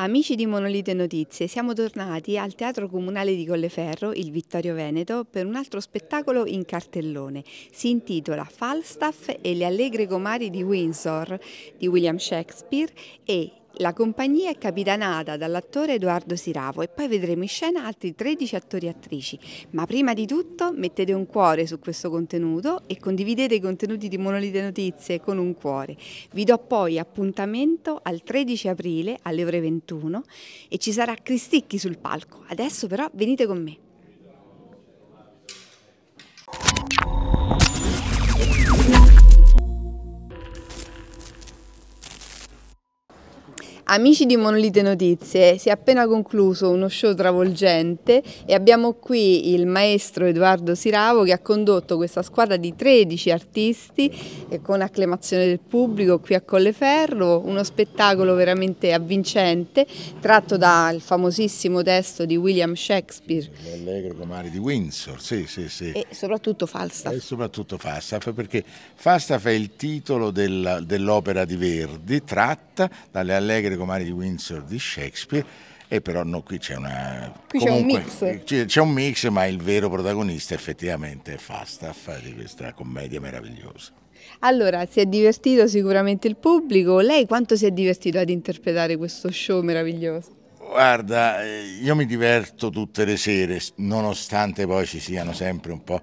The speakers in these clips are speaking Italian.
Amici di Monolite Notizie, siamo tornati al Teatro Comunale di Colleferro, il Vittorio Veneto, per un altro spettacolo in cartellone. Si intitola Falstaff e le allegre comari di Windsor di William Shakespeare e la compagnia è capitanata dall'attore Edoardo Siravo e poi vedremo in scena altri 13 attori e attrici. Ma prima di tutto mettete un cuore su questo contenuto e condividete i contenuti di Monolite Notizie con un cuore. Vi do poi appuntamento al 13 aprile alle ore 21 e ci sarà Cristicchi sul palco. Adesso però venite con me. Amici di Monolite Notizie, si è appena concluso uno show travolgente e abbiamo qui il maestro Edoardo Siravo che ha condotto questa squadra di 13 artisti con acclamazione del pubblico qui a Colleferro, uno spettacolo veramente avvincente tratto dal famosissimo testo di William Shakespeare. L'Allegro Comari di Windsor, sì, sì, sì. E soprattutto Falstaff. E soprattutto Falstaff perché Falstaff è il titolo dell'opera di Verdi tratta dalle Allegre comari di Windsor di Shakespeare e però no, qui c'è una qui comunque, c'è un mix c'è un mix ma il vero protagonista effettivamente è Fastaf di questa commedia meravigliosa allora si è divertito sicuramente il pubblico lei quanto si è divertito ad interpretare questo show meraviglioso guarda eh, io mi diverto tutte le sere nonostante poi ci siano sempre un po'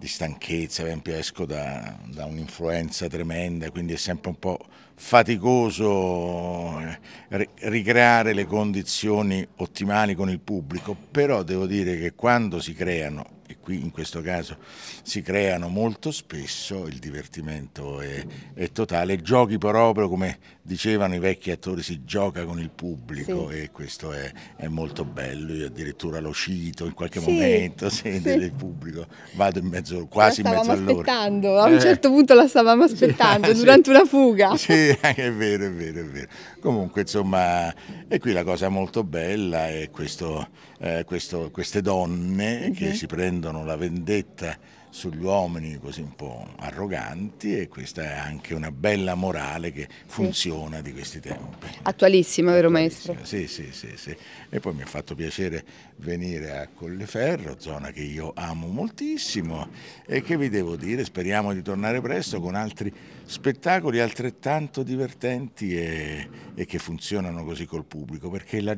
di stanchezza, esempio esco da, da un'influenza tremenda, quindi è sempre un po' faticoso eh, ricreare le condizioni ottimali con il pubblico, però devo dire che quando si creano qui in questo caso si creano molto spesso, il divertimento è, è totale, giochi proprio come dicevano i vecchi attori, si gioca con il pubblico sì. e questo è, è, molto bello, io addirittura lo cito in qualche sì, momento, sì, del pubblico, vado in mezzo, quasi in mezzo all'ora. aspettando, a un eh. certo punto la stavamo aspettando, durante una fuga. Sì, è vero, è vero, è vero. Comunque insomma, e qui la cosa molto bella è questo, eh, questo, queste donne uh -huh. che mhm. si prendono chiedono la vendetta sugli uomini così un po' arroganti e questa è anche una bella morale che funziona di questi tempi. Attualissima, vero maestro? Sì, sì, sì, sì. E poi mi ha fatto piacere venire a Colleferro, zona che io amo moltissimo e che vi devo dire, speriamo di tornare presto con altri spettacoli altrettanto divertenti e, e che funzionano così col pubblico, perché la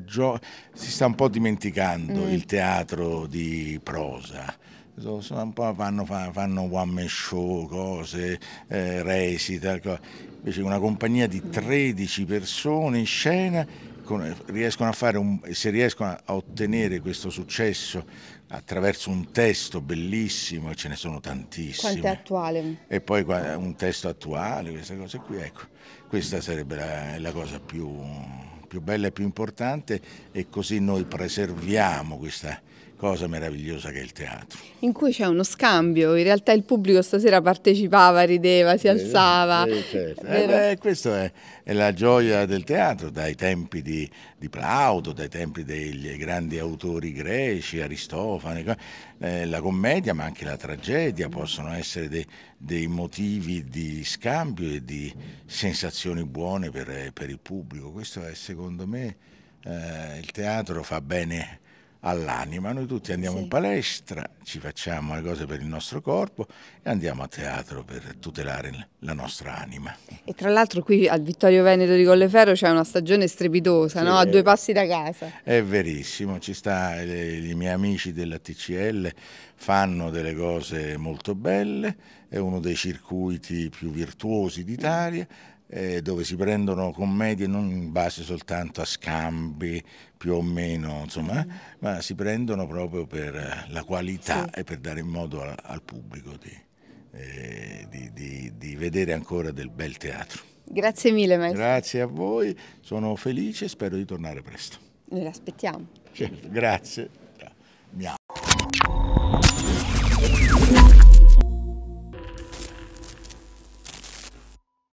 si sta un po' dimenticando mm. il teatro di prosa fanno, fanno one man show, cose, eh, recita, invece una compagnia di 13 persone in scena con, riescono a fare un, se riescono a ottenere questo successo attraverso un testo bellissimo, ce ne sono tantissimi. Quanto è attuale? E poi un testo attuale, queste cose qui, ecco, questa sarebbe la, la cosa più, più, bella e più importante e così noi preserviamo questa, cosa meravigliosa che è il teatro. In cui c'è uno scambio, in realtà il pubblico stasera partecipava, rideva, si alzava. Eh, certo. eh, questa è, è, la gioia del teatro, dai tempi di, di Plauto, dai tempi dei grandi autori greci, Aristofane, eh, la commedia ma anche la tragedia possono essere dei, dei motivi di scambio e di sensazioni buone per, per il pubblico. Questo è secondo me eh, il teatro fa bene all'anima. Noi tutti andiamo sì. in palestra, ci facciamo le cose per il nostro corpo e andiamo a teatro per tutelare la nostra anima. E tra l'altro qui al Vittorio Veneto di Colleferro c'è una stagione strepitosa, sì, no? a due passi da casa. È verissimo, ci sta, i miei amici della TCL fanno delle cose molto belle, è uno dei circuiti più virtuosi d'Italia eh, dove si prendono commedie non in base soltanto a scambi più o meno, insomma, mm. ma si prendono proprio per eh, la qualità sì. e per dare in modo a, al pubblico di, eh, di, di, di vedere ancora del bel teatro. Grazie mille, maestro. Grazie a voi, sono felice e spero di tornare presto. Noi l'aspettiamo. Certo, grazie.